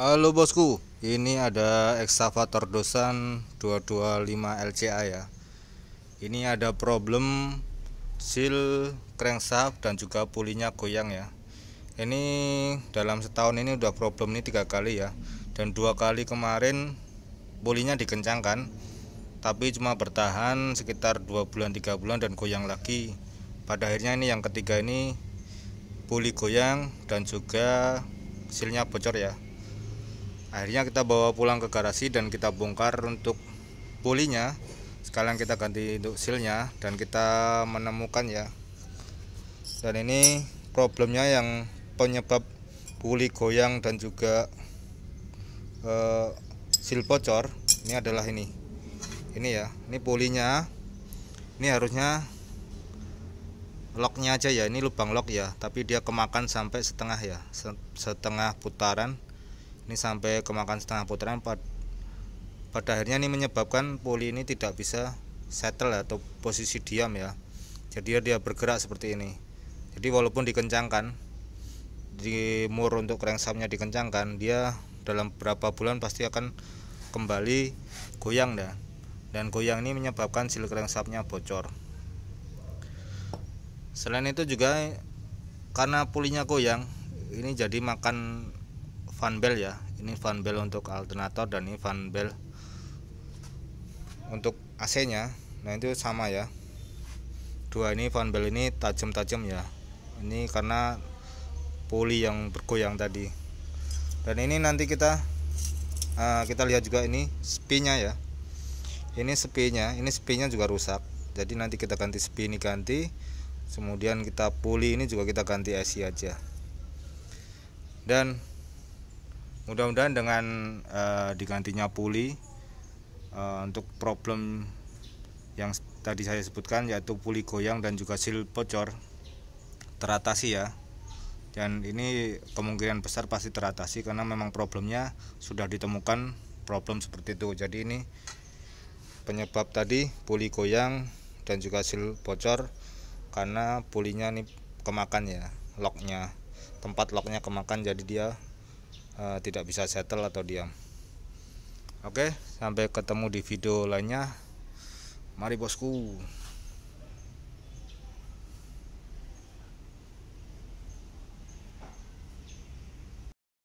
Halo bosku, ini ada ekskavator dosan 225 LCA ya. Ini ada problem seal crankshaft dan juga pulinya goyang ya. Ini dalam setahun ini udah problem ini tiga kali ya. Dan dua kali kemarin pulinya dikencangkan, tapi cuma bertahan sekitar dua bulan tiga bulan dan goyang lagi. Pada akhirnya ini yang ketiga ini puli goyang dan juga sealnya bocor ya akhirnya kita bawa pulang ke garasi dan kita bongkar untuk pulinya. Sekarang kita ganti untuk sealnya dan kita menemukan ya dan ini problemnya yang penyebab puli goyang dan juga uh, eh, seal bocor ini adalah ini ini ya ini pulinya. ini harusnya locknya aja ya ini lubang lock ya tapi dia kemakan sampai setengah ya setengah putaran ini sampai kemakan setengah putaran pad pada akhirnya ini menyebabkan poli ini tidak bisa settle atau posisi diam ya jadi dia bergerak seperti ini jadi walaupun dikencangkan di mur untuk crankshafnya dikencangkan dia dalam beberapa bulan pasti akan kembali goyang dah dan goyang ini menyebabkan sil crankshafnya bocor selain itu juga karena pulinya goyang ini jadi makan fan bell ya ini fan bell untuk alternator dan ini fan bell untuk AC nya nah itu sama ya dua ini fan bell ini tajam-tajam ya ini karena poli yang bergoyang tadi dan ini nanti kita uh, kita lihat juga ini spinya ya ini spinya ini spinya juga rusak jadi nanti kita ganti sepi ini ganti kemudian kita puli ini juga kita ganti IC aja dan mudah-mudahan dengan uh, digantinya puli uh, untuk problem yang tadi saya sebutkan yaitu puli goyang dan juga sil bocor teratasi ya dan ini kemungkinan besar pasti teratasi karena memang problemnya sudah ditemukan problem seperti itu jadi ini penyebab tadi puli goyang dan juga sil bocor karena pulinya nih kemakan ya locknya tempat locknya kemakan jadi dia Eh, tidak bisa settle atau diam oke sampai ketemu di video lainnya mari bosku